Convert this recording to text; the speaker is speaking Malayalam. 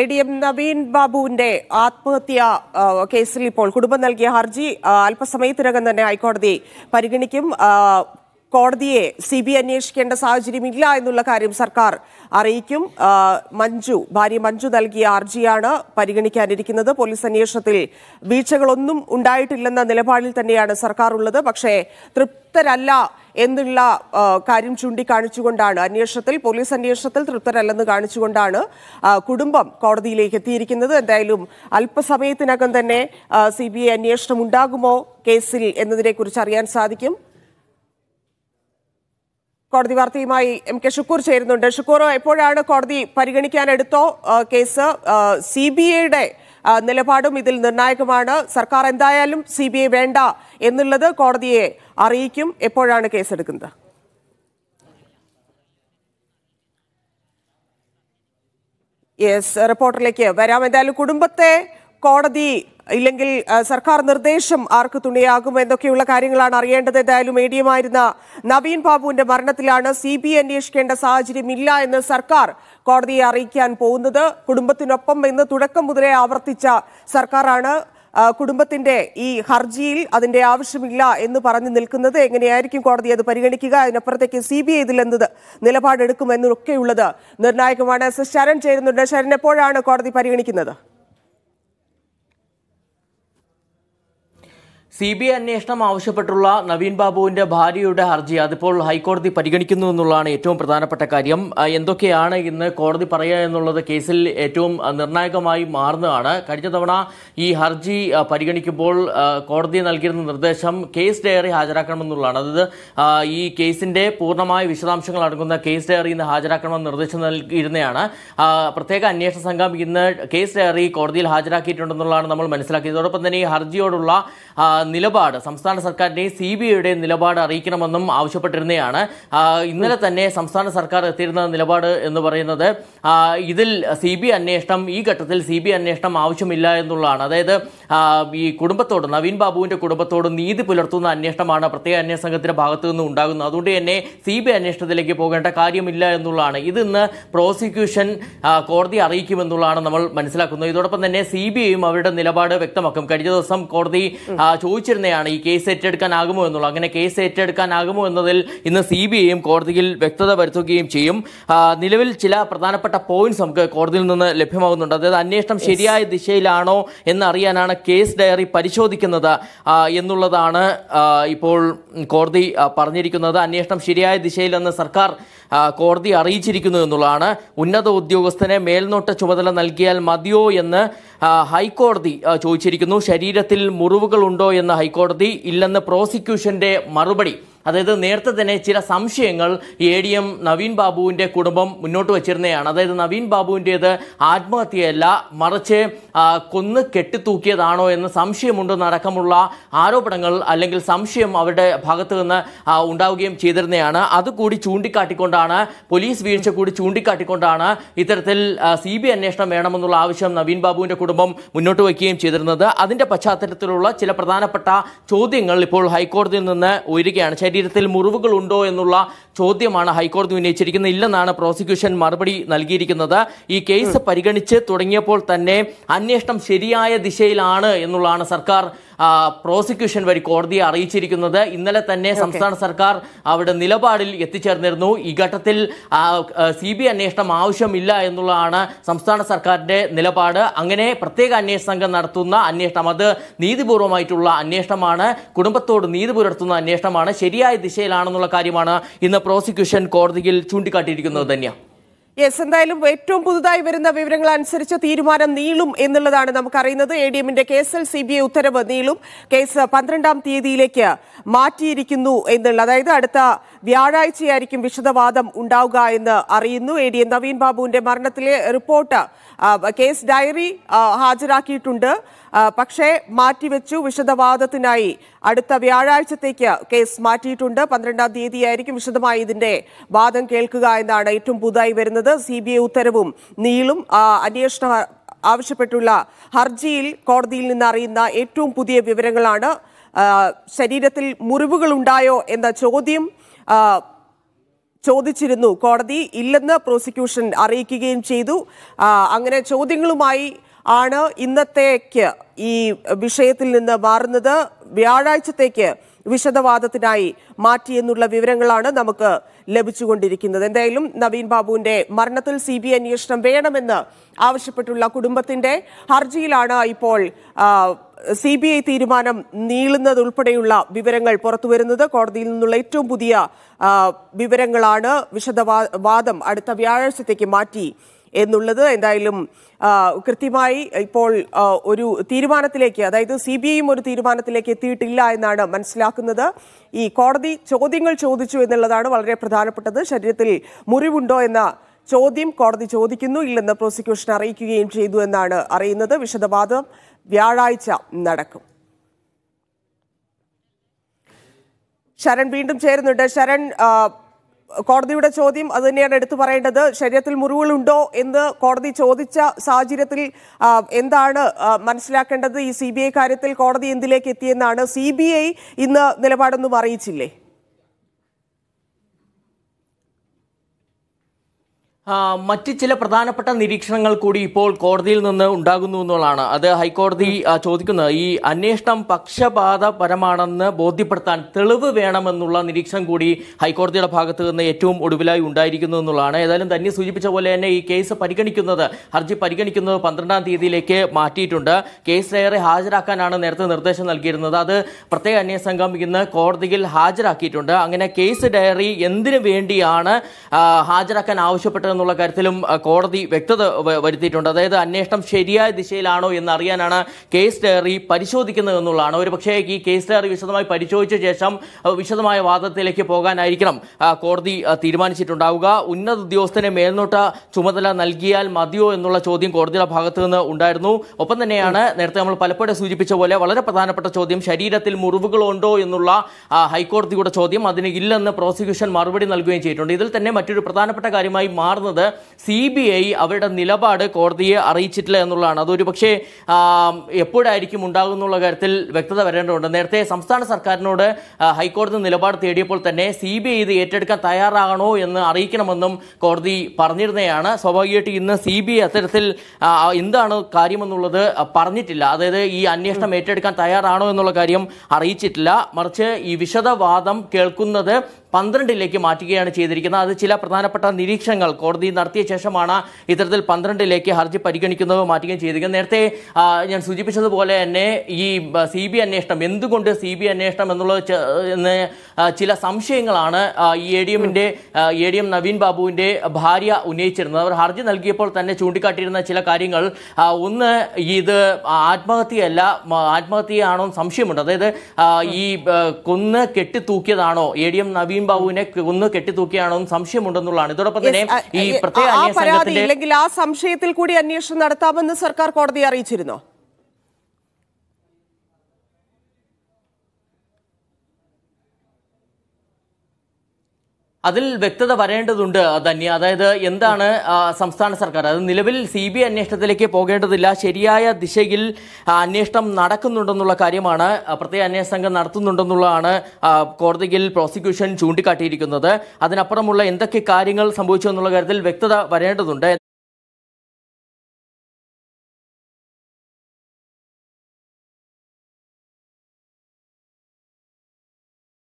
എ ഡി എം നവീൻ ബാബുവിന്റെ ആത്മഹത്യ കേസിൽ ഇപ്പോൾ കുടുംബം നൽകിയ ഹർജി അല്പസമയത്തിനകം തന്നെ ഹൈക്കോടതി പരിഗണിക്കും കോടതിയെ സി ബി അന്വേഷിക്കേണ്ട സാഹചര്യമില്ല എന്നുള്ള കാര്യം സർക്കാർ അറിയിക്കും മഞ്ജു ഭാര്യ മഞ്ജു നൽകിയ ഹർജിയാണ് പരിഗണിക്കാനിരിക്കുന്നത് പോലീസ് അന്വേഷണത്തിൽ വീഴ്ചകളൊന്നും ഉണ്ടായിട്ടില്ലെന്ന നിലപാടിൽ തന്നെയാണ് സർക്കാർ ഉള്ളത് പക്ഷേ തൃപ്തരല്ല എന്നുള്ള കാര്യം ചൂണ്ടിക്കാണിച്ചുകൊണ്ടാണ് അന്വേഷണത്തിൽ പോലീസ് അന്വേഷണത്തിൽ തൃപ്തരല്ലെന്ന് കാണിച്ചുകൊണ്ടാണ് കുടുംബം കോടതിയിലേക്ക് എത്തിയിരിക്കുന്നത് എന്തായാലും അല്പസമയത്തിനകം തന്നെ സി ബി ഐ അന്വേഷണം ഉണ്ടാകുമോ കേസിൽ എന്നതിനെക്കുറിച്ച് അറിയാൻ സാധിക്കും കോടതി വാർത്തയുമായി എം കെ ഷുക്കൂർ ചേരുന്നുണ്ട് ഷുക്കൂറോ എപ്പോഴാണ് കോടതി പരിഗണിക്കാനെടുത്തോ കേസ് സി ബി ഐയുടെ നിലപാടും ഇതിൽ നിർണായകമാണ് സർക്കാർ എന്തായാലും സി ബി ഐ വേണ്ട എന്നുള്ളത് കോടതിയെ അറിയിക്കും എപ്പോഴാണ് കേസെടുക്കുന്നത് യെസ് റിപ്പോർട്ടറിലേക്ക് വരാം എന്തായാലും കുടുംബത്തെ കോടതി ഇല്ലെങ്കിൽ സർക്കാർ നിർദ്ദേശം ആർക്ക് തുണിയാകും എന്നൊക്കെയുള്ള കാര്യങ്ങളാണ് അറിയേണ്ടത് ഏതായാലും മീഡിയമായിരുന്ന നവീൻ ബാബുവിന്റെ മരണത്തിലാണ് സി ബി അന്വേഷിക്കേണ്ട സാഹചര്യമില്ല എന്ന് സർക്കാർ കോടതിയെ അറിയിക്കാൻ പോകുന്നത് കുടുംബത്തിനൊപ്പം എന്ന് തുടക്കം മുതലേ ആവർത്തിച്ച സർക്കാരാണ് കുടുംബത്തിന്റെ ഈ ഹർജിയിൽ അതിന്റെ ആവശ്യമില്ല എന്ന് പറഞ്ഞു നിൽക്കുന്നത് എങ്ങനെയായിരിക്കും കോടതി അത് പരിഗണിക്കുക അതിനപ്പുറത്തേക്ക് സി ബി ഐ ഇതിൽ എന്ത് നിലപാടെടുക്കുമെന്നൊക്കെയുള്ളത് നിർണായകമാണ് എസ് എസ് ശരൺ ചേരുന്നുണ്ട് ശരൺ എപ്പോഴാണ് കോടതി പരിഗണിക്കുന്നത് സി ബി ഐ അന്വേഷണം ആവശ്യപ്പെട്ടുള്ള നവീൻ ബാബുവിന്റെ ഭാര്യയുടെ ഹർജി അതിപ്പോൾ ഹൈക്കോടതി പരിഗണിക്കുന്നു എന്നുള്ളതാണ് ഏറ്റവും പ്രധാനപ്പെട്ട കാര്യം എന്തൊക്കെയാണ് ഇന്ന് കോടതി പറയുക എന്നുള്ളത് കേസിൽ ഏറ്റവും നിർണായകമായി മാറുന്നതാണ് കഴിഞ്ഞ തവണ ഈ ഹർജി പരിഗണിക്കുമ്പോൾ കോടതി നൽകിയിരുന്ന നിർദ്ദേശം കേസ് ഡയറി ഹാജരാക്കണമെന്നുള്ളതാണ് അതായത് ഈ കേസിന്റെ പൂർണ്ണമായ വിശദാംശങ്ങൾ അടങ്ങുന്ന കേസ് ഡയറി ഇന്ന് ഹാജരാക്കണമെന്ന് നിർദ്ദേശം നൽകിയിരുന്നതാണ് പ്രത്യേക അന്വേഷണ സംഘം ഇന്ന് കേസ് ഡയറി കോടതിയിൽ ഹാജരാക്കിയിട്ടുണ്ടെന്നുള്ളതാണ് നമ്മൾ മനസ്സിലാക്കിയത് അതോടൊപ്പം തന്നെ ഈ ഹർജിയോടുള്ള നിലപാട് സംസ്ഥാന സർക്കാരിന്റെയും സി ബി ഐയുടെയും നിലപാട് അറിയിക്കണമെന്നും ആവശ്യപ്പെട്ടിരുന്നതാണ് ഇന്നലെ തന്നെ സംസ്ഥാന സർക്കാർ എത്തിയിരുന്ന നിലപാട് എന്ന് പറയുന്നത് ഇതിൽ സി ബി അന്വേഷണം ഈ ഘട്ടത്തിൽ സി ബി അന്വേഷണം ആവശ്യമില്ല എന്നുള്ളതാണ് അതായത് ഈ കുടുംബത്തോട് നവീൻ ബാബുവിന്റെ കുടുംബത്തോട് നീതി പുലർത്തുന്ന അന്വേഷണമാണ് പ്രത്യേക അന്വേഷണ സംഘത്തിന്റെ ഭാഗത്തു നിന്ന് ഉണ്ടാകുന്നത് അതുകൊണ്ട് തന്നെ സി ബി അന്വേഷണത്തിലേക്ക് പോകേണ്ട കാര്യമില്ല എന്നുള്ളതാണ് ഇത് ഇന്ന് പ്രോസിക്യൂഷൻ കോടതി അറിയിക്കുമെന്നുള്ളതാണ് നമ്മൾ മനസ്സിലാക്കുന്നത് ഇതോടൊപ്പം തന്നെ സി ബി ഐയും അവരുടെ നിലപാട് വ്യക്തമാക്കും കഴിഞ്ഞ ദിവസം കോടതി ചോദിച്ചിരുന്നതാണ് ഈ കേസ് ഏറ്റെടുക്കാനാകുമോ എന്നുള്ളത് അങ്ങനെ കേസ് ഏറ്റെടുക്കാനാകുമോ എന്നതിൽ ഇന്ന് സി ബി ഐയും കോടതിയിൽ വ്യക്തത വരുത്തുകയും ചെയ്യും നിലവിൽ ചില പ്രധാനപ്പെട്ട പോയിന്റ്സ് നമുക്ക് കോടതിയിൽ നിന്ന് ലഭ്യമാകുന്നുണ്ട് അതായത് അന്വേഷണം ശരിയായ ദിശയിലാണോ എന്നറിയാനാണ് കേസ് ഡയറി പരിശോധിക്കുന്നത് എന്നുള്ളതാണ് ഇപ്പോൾ കോടതി പറഞ്ഞിരിക്കുന്നത് അന്വേഷണം ശരിയായ ദിശയിലെന്ന് സർക്കാർ കോടതി അറിയിച്ചിരിക്കുന്നു എന്നുള്ളതാണ് ഉന്നത ഉദ്യോഗസ്ഥനെ മേൽനോട്ട ചുമതല നൽകിയാൽ മതിയോ എന്ന് ഹൈക്കോടതി ചോദിച്ചിരിക്കുന്നു ശരീരത്തിൽ മുറിവുകളുണ്ടോ എന്ന് ഹൈക്കോടതി ഇല്ലെന്ന് പ്രോസിക്യൂഷന്റെ മറുപടി അതായത് നേരത്തെ തന്നെ ചില സംശയങ്ങൾ എ ഡി എം നവീൻ ബാബുവിൻ്റെ കുടുംബം മുന്നോട്ട് വച്ചിരുന്നതാണ് അതായത് നവീൻ ബാബുവിൻ്റേത് ആത്മഹത്യയല്ല മറിച്ച് കൊന്ന് കെട്ടിത്തൂക്കിയതാണോ എന്ന് സംശയമുണ്ടെന്നടക്കമുള്ള ആരോപണങ്ങൾ അല്ലെങ്കിൽ സംശയം അവരുടെ ഭാഗത്ത് നിന്ന് ഉണ്ടാവുകയും ചെയ്തിരുന്നതാണ് അതുകൂടി ചൂണ്ടിക്കാട്ടിക്കൊണ്ടാണ് പോലീസ് വീഴ്ച കൂടി ചൂണ്ടിക്കാട്ടിക്കൊണ്ടാണ് ഇത്തരത്തിൽ സി ബി അന്വേഷണം വേണമെന്നുള്ള ആവശ്യം നവീൻ ബാബുവിൻ്റെ കുടുംബം മുന്നോട്ട് വയ്ക്കുകയും ചെയ്തിരുന്നത് അതിൻ്റെ പശ്ചാത്തലത്തിലുള്ള ചില പ്രധാനപ്പെട്ട ചോദ്യങ്ങൾ ഇപ്പോൾ ഹൈക്കോടതിയിൽ നിന്ന് ഉയരുകയാണ് ശരീരത്തിൽ ഉണ്ടോ എന്നുള്ള ചോദ്യമാണ് ഹൈക്കോടതി ഉന്നയിച്ചിരിക്കുന്നത് ഇല്ലെന്നാണ് പ്രോസിക്യൂഷൻ മറുപടി നൽകിയിരിക്കുന്നത് ഈ കേസ് പരിഗണിച്ച് തുടങ്ങിയപ്പോൾ തന്നെ അന്വേഷണം ശരിയായ ദിശയിലാണ് എന്നുള്ളതാണ് സർക്കാർ പ്രോസിക്യൂഷൻ വഴി കോടതിയെ അറിയിച്ചിരിക്കുന്നത് ഇന്നലെ തന്നെ സംസ്ഥാന സർക്കാർ അവിടെ നിലപാടിൽ എത്തിച്ചേർന്നിരുന്നു ഈ ഘട്ടത്തിൽ സി ബി അന്വേഷണം ആവശ്യമില്ല എന്നുള്ളതാണ് സംസ്ഥാന സർക്കാരിന്റെ നിലപാട് അങ്ങനെ പ്രത്യേക അന്വേഷണ സംഘം നടത്തുന്ന അന്വേഷണം അത് നീതിപൂർവമായിട്ടുള്ള അന്വേഷണമാണ് കുടുംബത്തോട് നീതി പുലർത്തുന്ന അന്വേഷണമാണ് ശരിയായ ശരിയായ ദിശയിലാണെന്നുള്ള കാര്യമാണ് ഇന്ന് പ്രോസിക്യൂഷൻ കോടതിയിൽ ചൂണ്ടിക്കാട്ടിയിരിക്കുന്നത് തന്നെയാണ് യെസ് എന്തായാലും ഏറ്റവും പുതുതായി വരുന്ന വിവരങ്ങൾ അനുസരിച്ച് തീരുമാനം നീളും എന്നുള്ളതാണ് നമുക്കറിയുന്നത് എ ഡി എമ്മിന്റെ കേസിൽ സി ബി ഐ ഉത്തരവ് നീളും കേസ് പന്ത്രണ്ടാം തീയതിയിലേക്ക് മാറ്റിയിരിക്കുന്നു എന്നുള്ള അതായത് അടുത്ത വ്യാഴാഴ്ചയായിരിക്കും വിശദവാദം ഉണ്ടാവുക എന്ന് അറിയുന്നു എ ഡി എം നവീൻ ബാബുവിന്റെ മരണത്തിലെ റിപ്പോർട്ട് കേസ് ഡയറി ഹാജരാക്കിയിട്ടുണ്ട് പക്ഷേ മാറ്റിവെച്ചു വിശദവാദത്തിനായി അടുത്ത വ്യാഴാഴ്ചത്തേക്ക് കേസ് മാറ്റിയിട്ടുണ്ട് പന്ത്രണ്ടാം തീയതിയായിരിക്കും വിശദമായി ഇതിന്റെ വാദം കേൾക്കുക എന്നാണ് ഏറ്റവും പുതുതായി വരുന്നത് സി ഉത്തരവും നീളും അന്വേഷണ ആവശ്യപ്പെട്ടുള്ള ഹർജിയിൽ കോടതിയിൽ നിന്ന് അറിയുന്ന ഏറ്റവും പുതിയ വിവരങ്ങളാണ് ശരീരത്തിൽ മുറിവുകൾ ഉണ്ടായോ എന്ന ചോദ്യം ചോദിച്ചിരുന്നു കോടതി ഇല്ലെന്ന് പ്രോസിക്യൂഷൻ അറിയിക്കുകയും ചെയ്തു അങ്ങനെ ചോദ്യങ്ങളുമായി ആണ് ഇന്നത്തേക്ക് ഈ വിഷയത്തിൽ നിന്ന് മാറുന്നത് വ്യാഴാഴ്ചത്തേക്ക് വിശദവാദത്തിനായി മാറ്റിയെന്നുള്ള വിവരങ്ങളാണ് നമുക്ക് ലഭിച്ചുകൊണ്ടിരിക്കുന്നത് എന്തായാലും നവീൻ ബാബുവിന്റെ മരണത്തിൽ സി ബി അന്വേഷണം വേണമെന്ന് ആവശ്യപ്പെട്ടുള്ള കുടുംബത്തിന്റെ ഹർജിയിലാണ് ഇപ്പോൾ സി ബി ഐ തീരുമാനം നീളുന്നതുൾപ്പെടെയുള്ള വിവരങ്ങൾ പുറത്തുവരുന്നത് കോടതിയിൽ നിന്നുള്ള ഏറ്റവും പുതിയ വിവരങ്ങളാണ് വിശദവാദം അടുത്ത വ്യാഴാഴ്ചത്തേക്ക് മാറ്റി എന്നുള്ളത് എന്തായാലും കൃത്യമായി ഇപ്പോൾ ഒരു തീരുമാനത്തിലേക്ക് അതായത് സി ബി ഐയും ഒരു തീരുമാനത്തിലേക്ക് എത്തിയിട്ടില്ല എന്നാണ് മനസ്സിലാക്കുന്നത് ഈ കോടതി ചോദ്യങ്ങൾ ചോദിച്ചു എന്നുള്ളതാണ് വളരെ പ്രധാനപ്പെട്ടത് ശരീരത്തിൽ മുറിവുണ്ടോ എന്ന ചോദ്യം കോടതി ചോദിക്കുന്നു ഇല്ലെന്ന് പ്രോസിക്യൂഷൻ അറിയിക്കുകയും ചെയ്തു എന്നാണ് അറിയുന്നത് വിശദവാദം വ്യാഴാഴ്ച നടക്കും ശരൺ വീണ്ടും ചേരുന്നുണ്ട് ശരൺ കോടതിയുടെ ചോദ്യം അത് തന്നെയാണ് എടുത്തു പറയേണ്ടത് ശരീരത്തിൽ മുറിവുകളുണ്ടോ എന്ന് കോടതി ചോദിച്ച സാഹചര്യത്തിൽ എന്താണ് മനസ്സിലാക്കേണ്ടത് ഈ സി കാര്യത്തിൽ കോടതി എന്തിലേക്ക് എത്തിയെന്നാണ് സി ഇന്ന് നിലപാടൊന്നും അറിയിച്ചില്ലേ മറ്റ് ചില പ്രധാനപ്പെട്ട നിരീക്ഷണങ്ങൾ കൂടി ഇപ്പോൾ കോടതിയിൽ നിന്ന് ഉണ്ടാകുന്നു എന്നുള്ളതാണ് അത് ഹൈക്കോടതി ചോദിക്കുന്നത് ഈ അന്വേഷണം പക്ഷപാതപരമാണെന്ന് ബോധ്യപ്പെടുത്താൻ തെളിവ് വേണമെന്നുള്ള നിരീക്ഷണം കൂടി ഹൈക്കോടതിയുടെ ഭാഗത്ത് നിന്ന് ഏറ്റവും ഒടുവിലായി ഉണ്ടായിരിക്കുന്നു എന്നുള്ളതാണ് ഏതായാലും തന്നെ സൂചിപ്പിച്ച പോലെ തന്നെ ഈ കേസ് പരിഗണിക്കുന്നത് ഹർജി പരിഗണിക്കുന്നത് പന്ത്രണ്ടാം തീയതിയിലേക്ക് മാറ്റിയിട്ടുണ്ട് കേസ് ഏറെ ഹാജരാക്കാനാണ് നേരത്തെ നിർദ്ദേശം നൽകിയിരുന്നത് അത് പ്രത്യേക അന്വേഷണ സംഘം ഇന്ന് കോടതിയിൽ ഹാജരാക്കിയിട്ടുണ്ട് അങ്ങനെ കേസ് ഡയറി എന്തിനു വേണ്ടിയാണ് ഹാജരാക്കാൻ ആവശ്യപ്പെട്ടത് എന്നുള്ള കാര്യത്തിലും കോടതി വ്യക്തത വരുത്തിയിട്ടുണ്ട് അതായത് അന്വേഷണം ശരിയായ ദിശയിലാണോ എന്ന് അറിയാനാണ് കേസ് ഡയറി പരിശോധിക്കുന്നത് എന്നുള്ളതാണ് ഒരു പക്ഷേ ഈ കേസ് ഡയറി വിശദമായി പരിശോധിച്ച ശേഷം വിശദമായ വാദത്തിലേക്ക് പോകാനായിരിക്കണം കോടതി തീരുമാനിച്ചിട്ടുണ്ടാവുക ഉന്നത ഉദ്യോഗസ്ഥനെ മേൽനോട്ട ചുമതല നൽകിയാൽ മതിയോ എന്നുള്ള ചോദ്യം കോടതിയുടെ ഭാഗത്തു നിന്ന് ഉണ്ടായിരുന്നു ഒപ്പം തന്നെയാണ് നേരത്തെ നമ്മൾ പലപ്പോഴും സൂചിപ്പിച്ച പോലെ വളരെ പ്രധാനപ്പെട്ട ചോദ്യം ശരീരത്തിൽ മുറിവുകളുണ്ടോ എന്നുള്ള ഹൈക്കോടതിയുടെ ചോദ്യം അതിന് ഇല്ലെന്ന് പ്രോസിക്യൂഷൻ മറുപടി നൽകുകയും ചെയ്തിട്ടുണ്ട് ഇതിൽ തന്നെ മറ്റൊരു പ്രധാനപ്പെട്ട കാര്യമായി മാർ നടന്നത് സി ബി ഐ അവരുടെ നിലപാട് കോടതിയെ അറിയിച്ചിട്ടില്ല എന്നുള്ളതാണ് അതൊരു പക്ഷേ എപ്പോഴായിരിക്കും ഉണ്ടാകുന്നുള്ള കാര്യത്തിൽ വ്യക്തത വരേണ്ടതുണ്ട് നേരത്തെ സംസ്ഥാന സർക്കാരിനോട് ഹൈക്കോടതി നിലപാട് തേടിയപ്പോൾ തന്നെ സി ബി ഐ ഇത് ഏറ്റെടുക്കാൻ തയ്യാറാകണോ എന്ന് അറിയിക്കണമെന്നും കോടതി പറഞ്ഞിരുന്നതാണ് സ്വാഭാവികമായിട്ട് ഇന്ന് സി ബി ഐ അത്തരത്തിൽ എന്താണ് കാര്യമെന്നുള്ളത് പറഞ്ഞിട്ടില്ല അതായത് ഈ അന്വേഷണം ഏറ്റെടുക്കാൻ തയ്യാറാണോ എന്നുള്ള കാര്യം അറിയിച്ചിട്ടില്ല മറിച്ച് ഈ വിശദവാദം കേൾക്കുന്നത് പന്ത്രണ്ടിലേക്ക് മാറ്റുകയാണ് ചെയ്തിരിക്കുന്നത് അത് ചില പ്രധാനപ്പെട്ട നിരീക്ഷണങ്ങൾ കോടതി നടത്തിയ ശേഷമാണ് ഇത്തരത്തിൽ പന്ത്രണ്ടിലേക്ക് ഹർജി പരിഗണിക്കുന്നത് മാറ്റുകയും ചെയ്തിരിക്കുന്നത് നേരത്തെ ഞാൻ സൂചിപ്പിച്ചതുപോലെ തന്നെ ഈ സി ബി അന്വേഷണം എന്തുകൊണ്ട് സി ബി അന്വേഷണം എന്നുള്ളത് എന്ന് ചില സംശയങ്ങളാണ് ഈ എ ഡി എമ്മിൻ്റെ എ ഡി എം നവീൻ ബാബുവിൻ്റെ ഭാര്യ ഉന്നയിച്ചിരുന്നത് അവർ ഹർജി നൽകിയപ്പോൾ തന്നെ ചൂണ്ടിക്കാട്ടിയിരുന്ന ചില കാര്യങ്ങൾ ഒന്ന് ഇത് ആത്മഹത്യയല്ല ആത്മഹത്യയാണോ സംശയമുണ്ട് അതായത് ഈ കൊന്ന് കെട്ടിത്തൂക്കിയതാണോ എ ഡി എം നവീൻ ബാബുവിനെ കൊന്ന് കെട്ടിത്തൂക്കിയാണോ സംശയമുണ്ടെന്നുള്ളതാണ് ഇതോടൊപ്പം തന്നെ ഈ പ്രത്യേക അല്ലെങ്കിൽ ആ സംശയത്തിൽ കൂടി അന്വേഷണം നടത്താമെന്ന് സർക്കാർ കോടതി അറിയിച്ചിരുന്നോ അതിൽ വ്യക്തത വരേണ്ടതുണ്ട് ധന്യ അതായത് എന്താണ് സംസ്ഥാന സർക്കാർ അത് നിലവിൽ സി ബി ഐ അന്വേഷണത്തിലേക്ക് പോകേണ്ടതില്ല ശരിയായ ദിശയിൽ അന്വേഷണം നടക്കുന്നുണ്ടെന്നുള്ള കാര്യമാണ് പ്രത്യേക അന്വേഷണ സംഘം നടത്തുന്നുണ്ടെന്നുള്ളതാണ് കോടതിയിൽ പ്രോസിക്യൂഷൻ ചൂണ്ടിക്കാട്ടിയിരിക്കുന്നത് അതിനപ്പുറമുള്ള എന്തൊക്കെ കാര്യങ്ങൾ സംഭവിച്ചു എന്നുള്ള കാര്യത്തിൽ വ്യക്തത വരേണ്ടതുണ്ട്